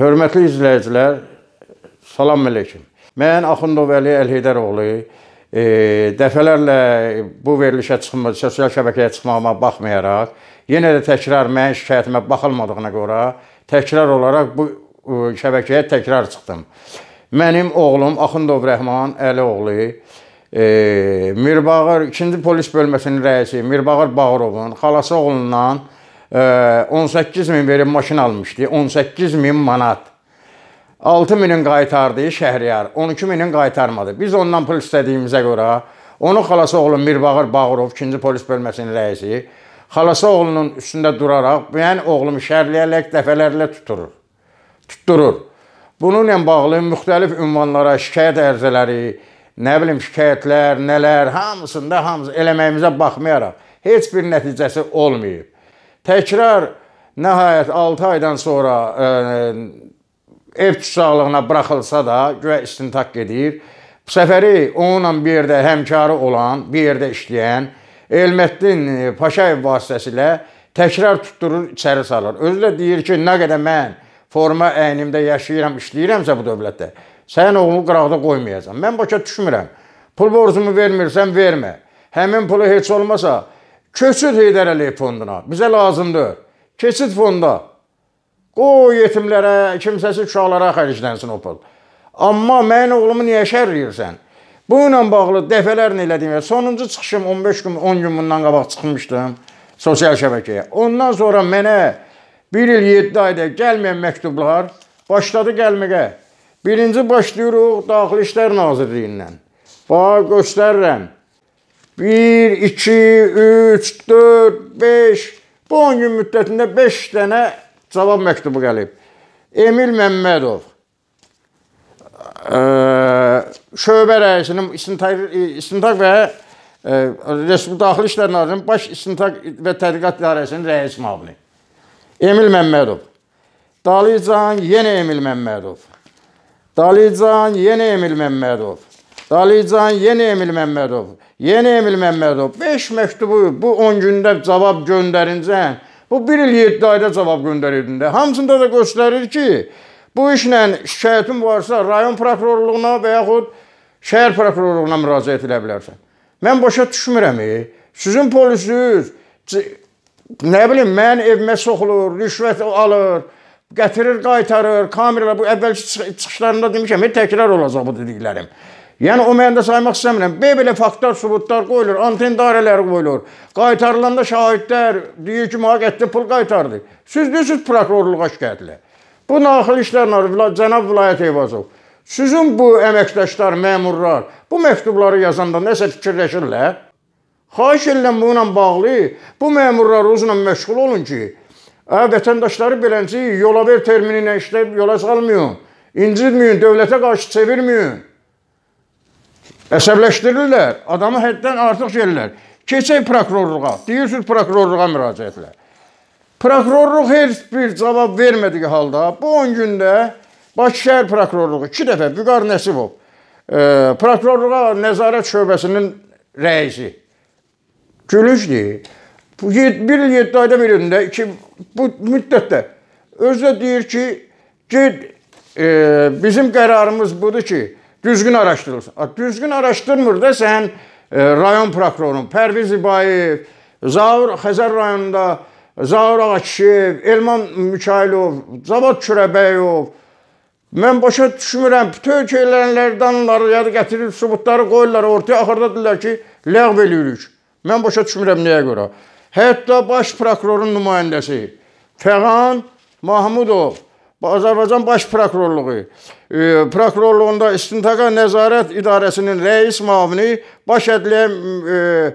Hörmətli izləyicilər, salam əleykum. Mən Axundov Əli Əlheydəroğlu e, dəfələrlə bu verilişə çıxma, sosial şəbəkəyə çıxmağıma baxmayaraq, yenə də təkrar mənim şikayətimə baxılmadığına görə təkrar olaraq bu e, şəbəkəyə təkrar çıxdım. Mənim oğlum Axundov Rəhman Əli oğlu e, Mirbağır 2-ci polis bölməsinin rəisi Mirbağır Bağırovun xalası oğlundan 18 min verin maşın almışdı. 18 min manat. 6 minin qaytardı Şəhriyar, 12 minin qaytarmadı. Biz ondan pul istədiyimizə görə onu xalası oğlu Mirbağır Bağırov 2-ci polis bölməsinin rəisi xalası oğlunun üstündə duraraq mən oğlumu şərliyərək dəfələrlə tuturur. Tutdurur. Bununla bağlı müxtəlif ünvanlara şikayət ərizələri, nə bilim şikayətlər, nələr, hamısında hamısı eləməyimizə baxmayaraq heç bir nəticəsi olmayıb. Təkrar nəhayət 6 aydan sonra ə, e, ev tutsaqlığına buraxılsa da güya istintaq gedir. Bu səfəri onunla bir yerdə həmkarı olan, bir yerdə işləyən Elmətdin e, Paşayev vasitəsilə təkrar tutdurur, içəri salır. Özü də deyir ki, nə qədər mən forma əynimdə yaşayıram, işləyirəmsə bu dövlətdə, sənin oğlunu qıraqda qoymayacam. Mən başa düşmürəm. Pul borcumu vermirsən, vermə. Həmin pulu heç olmasa Köçür Heydər Əliyev fonduna. Bizə lazımdır. Keçid fonda. Qoy yetimlərə, kimsəsiz uşaqlara xərclənsin o pul. Amma mənim oğlumu niyə şərləyirsən? Bununla bağlı dəfələrlə elədiyim, sonuncu çıxışım 15 gün, 10 gün bundan qabaq çıxmışdım sosial şəbəkəyə. Ondan sonra mənə 1 il 7 ayda gəlməyən məktublar başladı gəlməyə. Birinci başlayırıq Daxili İşlər Nazirliyindən. Bax göstərirəm. 1, 2, 3, 4, 5, bu 10 gün müddətində 5 dənə cavab məktubu gəlib. Emil Məmmədov, şöbə rəisinin istintaq, istintaq və e, Respublika Daxili İşlər Nazirinin Baş İstintaq və Tədqiqat İdarəsinin rəis müavini. Emil Məmmədov. Dalıcan yenə Emil Məmmədov. Dalıcan yenə Emil Məmmədov. Dalican yenə Emil Məmmədov, yenə Emil Məmmədov 5 məktubu bu 10 gündə cavab göndərincən, bu 1 il 7 ayda cavab göndərirdin də. Hamısında da göstərir ki, bu işlə şikayətin varsa rayon prokurorluğuna və yaxud şəhər prokurorluğuna müraciət edə bilərsən. Mən başa düşmürəm. E. Sizin polisiniz nə bilim, mən evimə soxulur, rüşvət alır, gətirir, qaytarır, kameralar bu əvvəlki çıxışlarında demişəm, e, təkrar olacaq bu dediklərim. Yəni o məndə saymaq istəmirəm. Belə faktlar, sübutlar qoyulur, anten dairələri qoyulur. Qaytarılanda şahidlər deyir ki, mənə getdi pul qaytardı. Siz deyirsiniz prokurorluğa şikayətlə. Bu Naxil İşlər Nazirliyi, cənab vilayət Eyvazov. Sizin bu əməkdaşlar, məmurlar bu məktubları yazanda nəsə fikirləşirlər. Xahiş edirəm bununla bağlı bu məmurlar uzunla məşğul olun ki, ə, vətəndaşları beləncə yola ver terminini işləyib yola salmayın. İncitməyin, dövlətə qarşı çevirməyin. Əsəbləşdirirlər, adamı həddən artıq gəlirlər. Keçək prokurorluğa, deyirsiniz prokurorluğa müraciətlə. Prokurorluq heç bir cavab vermədiyi halda bu 10 gündə Bakı şəhər prokurorluğu 2 dəfə Vüqar Nəsibov e, prokurorluğa nəzarət şöbəsinin rəisi gülüncdür. Bu 1 il 7 ayda bir ilində iki bu müddətdə özü də deyir ki, ged e, bizim qərarımız budur ki, Düzgün araşdırılsın. Düzgün araşdırmır da sən e, rayon prokurorun Pərviz İbayev, Zaur Xəzər rayonunda Zaur Ağakişiyev, Elman Mikailov, Cavad Kürəbəyov. Mən başa düşmürəm. Bütün ölkələrdən onları yada gətirib sübutları qoyurlar ortaya, axırda deyirlər ki, ləğv eləyirik. Mən başa düşmürəm nəyə görə. Hətta baş prokurorun nümayəndəsi Fəğan Mahmudov Azərbaycan Baş Prokurorluğu e, prokurorluğunda istintaqa nəzarət idarəsinin rəis müavini, baş ədliyyə e,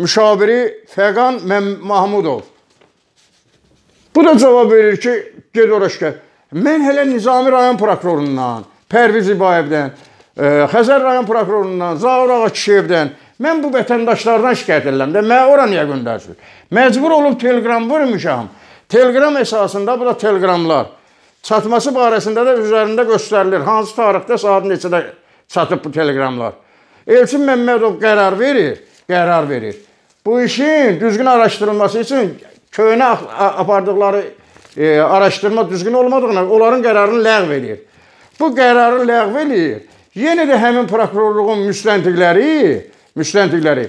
müşaviri Fəqan Mahmudov. Bu da cavab verir ki, ged ora şikayət. Mən hələ Nizami rayon prokurorundan, Pərviz İbayevdən, e, Xəzər rayon prokurorundan, Zaur Ağa Kişiyevdən mən bu vətəndaşlardan şikayət edirəm də məni ora niyə göndərirsiniz? Məcbur olub Telegram vurmuşam. Telegram əsasında bu da Telegramlar Çatması barəsində də üzərində göstərilir. Hansı tarixdə, saat neçədə çatıb bu teleqramlar. Elçin Məmmədov qərar verir, qərar verir. Bu işin düzgün araşdırılması üçün köhnə apardıqları e, araşdırma düzgün olmadığına onların qərarını ləğv eləyir. Bu qərarı ləğv eləyir. Yenə də həmin prokurorluğun müstəntiqləri, müstəntiqləri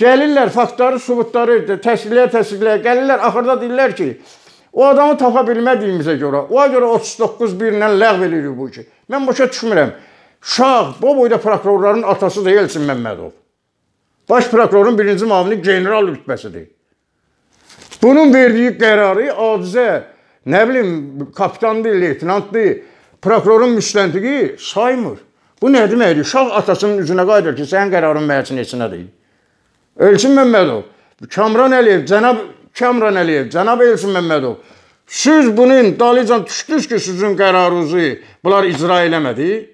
gəlirlər faktları, sübutları təsdiqləyə, təsdiqləyə gəlirlər. Axırda deyirlər ki, O adamı tapa bilmədiyimizə görə, ona görə 39-1 ilə ləğv eləyirik bu işi. Mən başa düşmürəm. Şah, bu boyda prokurorların atası da Elçin Məmmədov. Baş prokurorun birinci mavini general rütbəsidir. Bunun verdiyi qərarı acizə, nə bilim, kapitandır, leytinantdır, prokurorun müstəntiqi saymır. Bu nə deməkdir? Şah atasının üzünə qayıdır ki, sənin qərarın məhəccin etsinədir. Elçin Məmmədov, Kamran Əliyev, cənab Kamran Əliyev, cənab Elçin Məmmədov, siz bunun dalıcan düşdünüz ki, sizin qərarınızı bunlar icra eləmədi.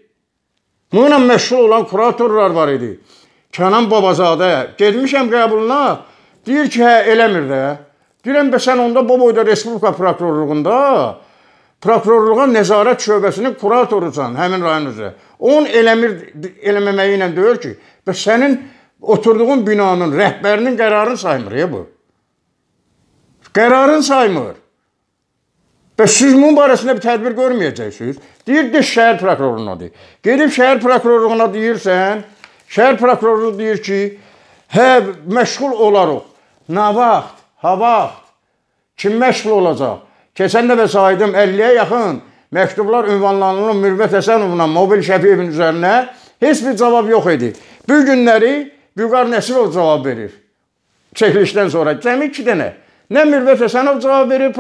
Bununla məşğul olan kuratorlar var idi. Kənan Babazadə, getmişəm qəbuluna, deyir ki, hə, eləmir də. Deyirəm, bə sən onda bu boyda Respublika prokurorluğunda prokurorluğa nəzarət şöbəsinin kuratorusan həmin rayon üzrə. Onun eləmir eləməməyi ilə deyir ki, bəs sənin oturduğun binanın rəhbərinin qərarını saymır ya bu. Qərarın saymır. Bəs siz bunun barəsində bir tədbir görməyəcəksiniz. Deyir, de şəhər prokuroruna deyir. Gedib şəhər prokurorluğuna deyirsən, şəhər prokuroru deyir ki, hə, məşğul olarıq. Nə vaxt? Ha vaxt? Kim məşğul olacaq? Keçən dəfə saydım 50-yə yaxın məktublar ünvanlanılıb Mürvət Həsənovla Mobil Şəfiyevin üzərinə heç bir cavab yox idi. Bu günləri Vüqar Nəsibov cavab verir. Çəkilişdən sonra cəmi 2 dənə. Nə Mürvət Həsənov cavab verir,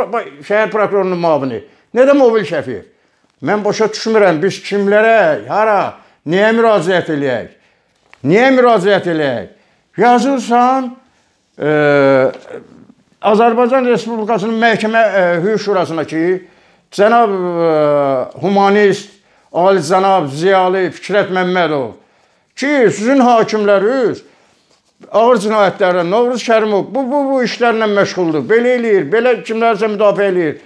şəhər prokurorunun müavini, nə də Mobil Şəfiyev. Mən başa düşmürəm, biz kimlərə, hara, niyə müraciət eləyək? Niyə müraciət eləyək? Yazırsan, e, Azərbaycan Respublikasının Məhkəmə e, Hüquq Şurasına ki, cənab e, humanist, ali cənab ziyalı Fikrət Məmmədov ki, sizin hakimləriniz ağır cinayətlərlə Novruz Kərimov bu bu bu işlərlə məşğuldur. Belə eləyir, belə kimlərsə müdafiə eləyir.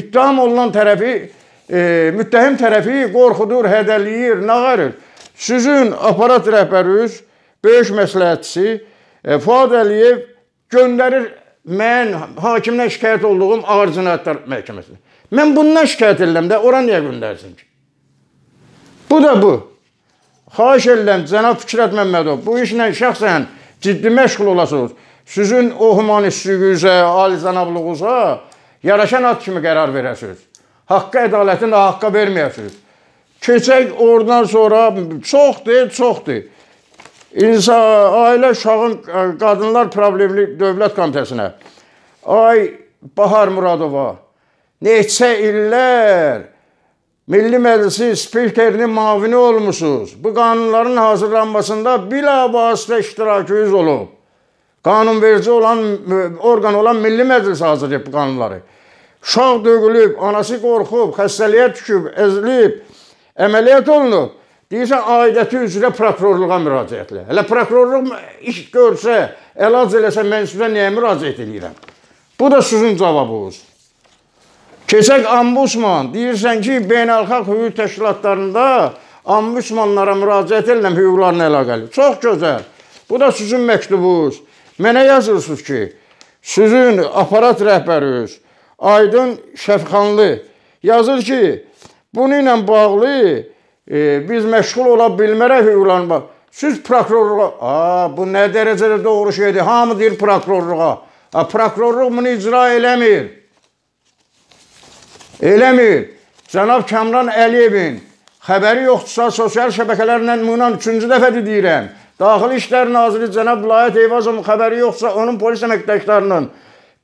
İttiham olunan tərəfi, e, müttəhim tərəfi qorxudur, hədələyir, nağarır. Sizin aparat rəhbəriniz, böyük məsləhətçisi e, Fuad Əliyev göndərir mən hakimdən şikayət olduğum ağır cinayətlər məhkəməsinə. Mən bundan şikayət edirəm də, ora niyə göndərsin ki? Bu da bu. Xahiş edirəm cənab Fikrət Məmmədov, bu işlə şəxsən ciddi məşğul olasınız. Sizin o humanistliğinizə, alicənablığınıza yaraşan ad kimi qərar verəsiniz. Haqqa ədalətin haqqa verməyəsiniz. Keçək oradan sonra çoxdur, çoxdur. İnsan, ailə, uşağın, qadınlar problemli dövlət komitəsinə. Ay Bahar Muradova, neçə illər Milli Məclisi spikerinin mavini olmusunuz. Bu qanunların hazırlanmasında bilavasitə iştirakınız olub. Qanunverici olan orqan olan Milli Məclis hazırlayıb bu qanunları. Uşaq dögülüb, anası qorxub, xəstəliyə düşüb, əzilib, əməliyyat olunub. Deyirsə aidiyyəti üzrə prokurorluğa müraciətlə. Hələ prokurorluq iş görsə, əlac eləsə mən sizə niyə müraciət edirəm? Bu da sizin cavabınız. Keçək ambusman, deyirsən ki, beynəlxalq hüquq təşkilatlarında ambusmanlara müraciət edilən hüquqlarla əlaqəli. Çox gözəl. Bu da sizin məktubunuz. Mənə yazırsınız ki, sizin aparat rəhbəriniz Aydın Şəfxanlı yazır ki, bunu ilə bağlı e, biz məşğul ola bilmərək hüquqlarla. Siz prokurorluğa, a, bu nə dərəcədə doğru şeydir? Hamı deyir prokurorluğa. A, prokurorluq bunu icra eləmir. Eləmi? Cənab Kamran Əliyevin xəbəri yoxdursa sosial şəbəkələrlə nümunən üçüncü dəfədir deyirəm. Daxili İşlər Naziri cənab Vilayət Eyvazovun xəbəri yoxdursa onun polis əməkdaşlarının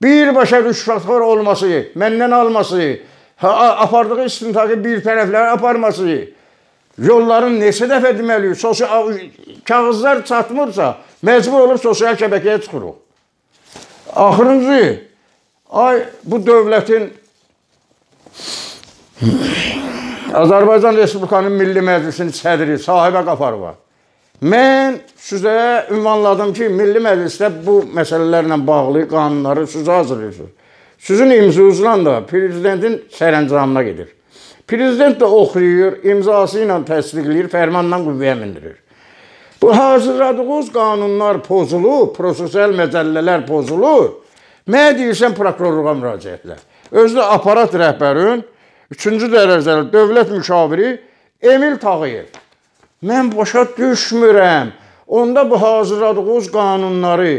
birbaşa rüşvətxor olması, məndən alması, hə, apardığı istintaqı bir tərəflərə aparması, yolların neçə dəfə deməli sosial kağızlar çatmırsa məcbur olub sosial şəbəkəyə çıxırıq. Axırıncı ay bu dövlətin Azərbaycan Respublikanın Milli Məclisinin sədri Sahibə Qafarova. Mən sizə ünvanladım ki, Milli Məclisdə bu məsələlərlə bağlı qanunları siz hazırlayırsınız. Sizin imzanızla da prezidentin sərəncamına gedir. Prezident də oxuyur, imzası ilə təsdiqləyir, fərmanla qüvvəyə mindirir. Bu hazırladığınız qanunlar pozulur, prosessual məcəllələr pozulur. Mən deyirsən prokurorluğa müraciətlə. Özü də aparat rəhbərin Üçüncü dərəcəli dövlət müşaviri Emil Tağıyev. Mən başa düşmürəm. Onda bu hazırladığınız qanunları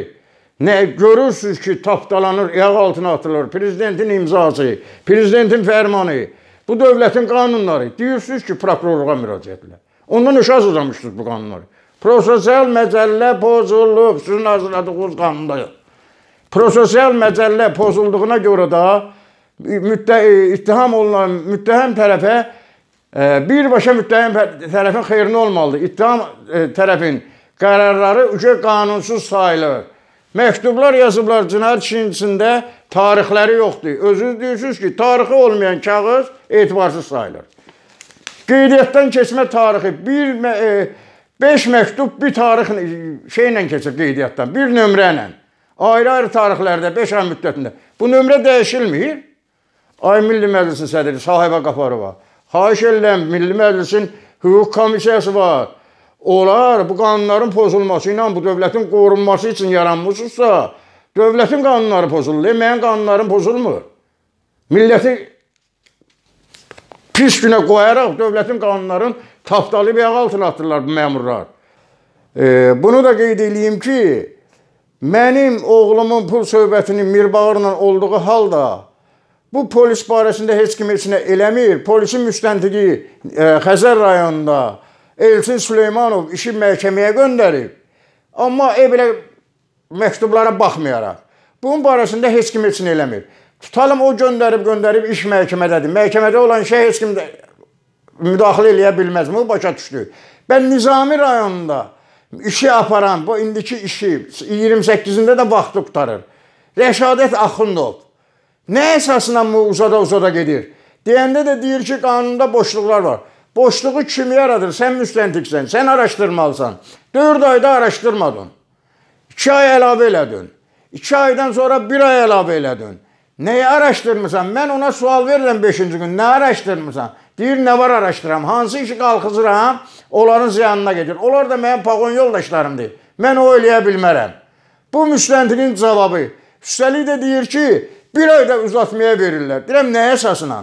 nə görürsüz ki, tapdalanır, ayaq altına atılır. Prezidentin imzası, prezidentin fərmanı, bu dövlətin qanunları. Deyirsiniz ki, prokurorluğa müraciətlə. Ondan işə hazırlamışsınız bu qanunları. Prososial məcəllə pozulub, sizin hazırladığınız qanunda yox. Prososial məcəllə pozulduğuna görə də müttə, e, ittiham olunan müttəhəm tərəfə e, birbaşa müttəhəm tərəfin xeyrinə olmalıdır. İttiham e, tərəfin qərarları uca qanunsuz sayılır. Məktublar yazıblar cinayət işçisində tarixləri yoxdur. Özünüz deyirsiniz ki, tarixi olmayan kağız etibarsız sayılır. Qeydiyyatdan keçmə tarixi bir 5 məktub bir tarix şeylə keçir qeydiyyatdan, bir nömrə ilə. Ayrı-ayrı tarixlərdə 5 ay müddətində. Bu nömrə dəyişilmir. Ay Milli Məclisin sədri Sahibə Qafarova. Xahiş edirəm, Milli Məclisin hüquq komissiyası var. Onlar bu qanunların pozulması ilə bu dövlətin qorunması üçün yaranmışsa, dövlətin qanunları pozulur, mənim qanunlarım pozulmur. Milləti pis günə qoyaraq dövlətin qanunlarını tapdalayıb ayaq altına atırlar bu məmurlar. E, bunu da qeyd edeyim ki, mənim oğlumun pul söhbətinin Mirbağırla olduğu halda Bu polis barəsində heç kim heç nə eləmir. Polisin müstəntiqi ə, e, Xəzər rayonunda Elçin Süleymanov işi məhkəməyə göndərib. Amma e belə məktublara baxmayaraq bunun barəsində heç kim heç nə eləmir. Tutalım o göndərib göndərib iş məhkəmədədir. Məhkəmədə olan şey heç kim də müdaxilə eləyə bilməz. Bu başa düşdü. Mən Nizami rayonunda işi aparan, bu indiki işi 28-də də vaxt qurtarır. Rəşadət Axundov Nə əsasına uzada-uzada gedir? Deyəndə də deyir ki, qanunda boşluqlar var. Boşluğu kim yaradır? Sən müstəntiqsən, sən araşdırmalısan. 4 ayda araşdırmadın. 2 ay əlavə elədin. 2 aydan sonra 1 ay əlavə elədin. Nəyi araşdırmısan? Mən ona sual verirəm 5-ci gün. Nə araşdırmısan? Deyir, nə var araşdıram? Hansı işi qalxızıram? Onların ziyanına gedir. Onlar da mənim paqon yoldaşlarımdır. Mən o eləyə bilmərəm. Bu müstəntiqin cavabı. Üstəlik də deyir ki, Bir ayda uzatmaya verirlər. Deyirəm nəyə əsasla?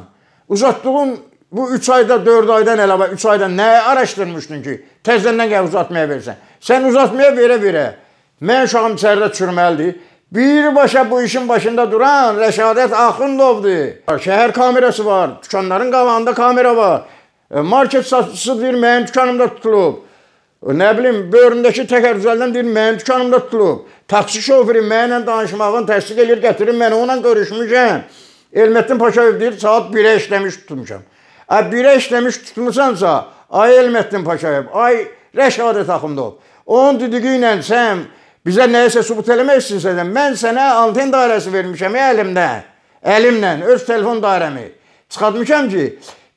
Uzatdığın bu 3 ayda, 4 aydan əlavə 3 ayda nəyə araşdırmışdın ki, təzədən gəl uzatmaya versən? Sən uzatmaya verə-verə mən uşağım içəridə çürməlidir. Birbaşa bu işin başında duran Rəşadət Axundovdur. Şəhər kamerası var, dükanların qalanında kamera var. E, market satıcısı deyir, mənim dükanımda tutulub. E, Nə bilim, böyründəki təkərrüzlərdən deyir, mənim dükanımda tutulub. Taksi şoförü mənlə danışmaqdan təsdiq eləyir, gətirir, mən onunla görüşmüşəm. Elmətin Paşayev deyir, saat 1-ə işləmiş tutmuşam. Ə 1-ə işləmiş tutmusansa, ay Elmətin Paşayev, ay Rəşadə Taxımdov, onun düdüyü ilə sən bizə nəyisə sübut eləmək istəyirsən, mən sənə anten dairəsi vermişəm əlimdə, əlimlə, öz telefon dairəmi çıxartmışam ki,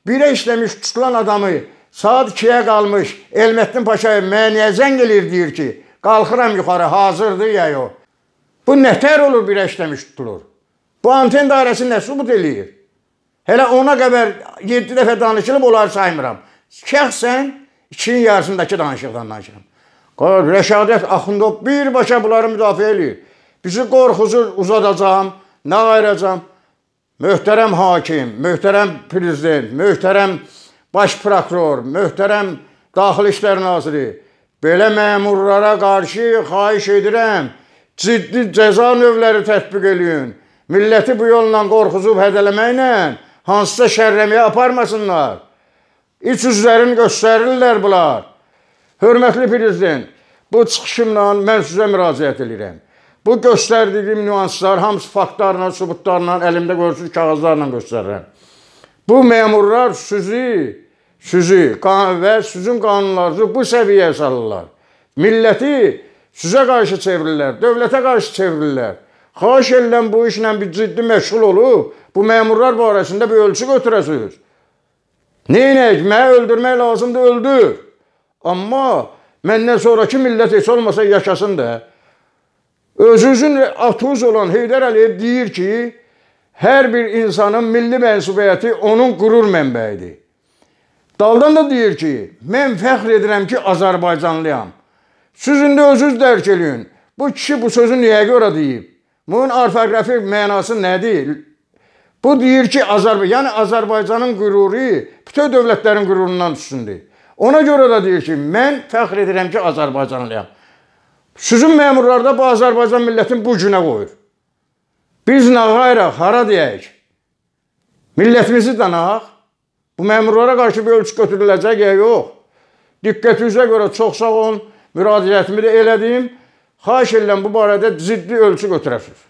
1-ə işləmiş tutulan adamı Saat 2-yə qalmış Elmətdin Paşayev mənə niyə zəng eləyir deyir ki, qalxıram yuxarı, hazırdır ya yox. Bu nətər olur bir işləmiş tutulur. Bu anten dairəsi nə sübut eləyir? Hələ ona qədər 7 dəfə danışılıb onları saymıram. Şəxsən 2-nin yarısındakı danışıqdan danışıram. Rəşadət Axundov birbaşa bunları müdafiə eləyir. Bizi qorxuzur, uzadacağım, nə ayıracağım? Möhtərəm hakim, möhtərəm prezident, möhtərəm baş prokuror, möhtərəm Daxili İşlər Naziri, belə məmurlara qarşı xahiş edirəm, ciddi cəza növləri tətbiq eləyin. Milləti bu yolla qorxuzub hədələməklə hansısa şərrəmiyə aparmasınlar. İç üzlərini göstərirlər bunlar. Hörmətli prezident, bu çıxışımla mən sizə müraciət edirəm. Bu göstərdiyim nüanslar hamısı faktlarla, sübutlarla, əlimdə görsünüz kağızlarla göstərirəm. Bu məmurlar sizi, sizi və sizin qanunlarınızı bu səviyyəyə salırlar. Milləti sizə qarşı çevirirlər, dövlətə qarşı çevirirlər. Xahiş edilən bu işlə bir ciddi məşğul olub, bu məmurlar barəsində bir ölçü götürəsiniz. Neynək, məni öldürmək lazımdır, öldür. Amma məndən sonraki millət heç olmasa yaşasın da. Özünüzün atuz olan Heydər Əliyev deyir ki, Hər bir insanın milli mənsubiyyəti onun qürur mənbəyidir. Daldan da deyir ki, mən fəxr edirəm ki, Azərbaycanlıyam. Siz indi özünüz dərk eləyin. Bu kişi bu sözü niyə görə deyib? Bunun orfoqrafik mənası nədir? Bu deyir ki, Azərbaycan, yəni Azərbaycanın qüruru bütün dövlətlərin qürurundan üstündür. Ona görə də deyir ki, mən fəxr edirəm ki, Azərbaycanlıyam. Sizin məmurlarda bu Azərbaycan millətini bu günə qoyur. Biz nağayraq, hara deyək? Millətimizi danaq. Bu məmurlara qarşı bir ölçü götürüləcək ya e, yox. Diqqətinizə görə çox sağ olun. Müraciətimi də elədim. Xahiş edirəm bu barədə ciddi ölçü götürəsiniz.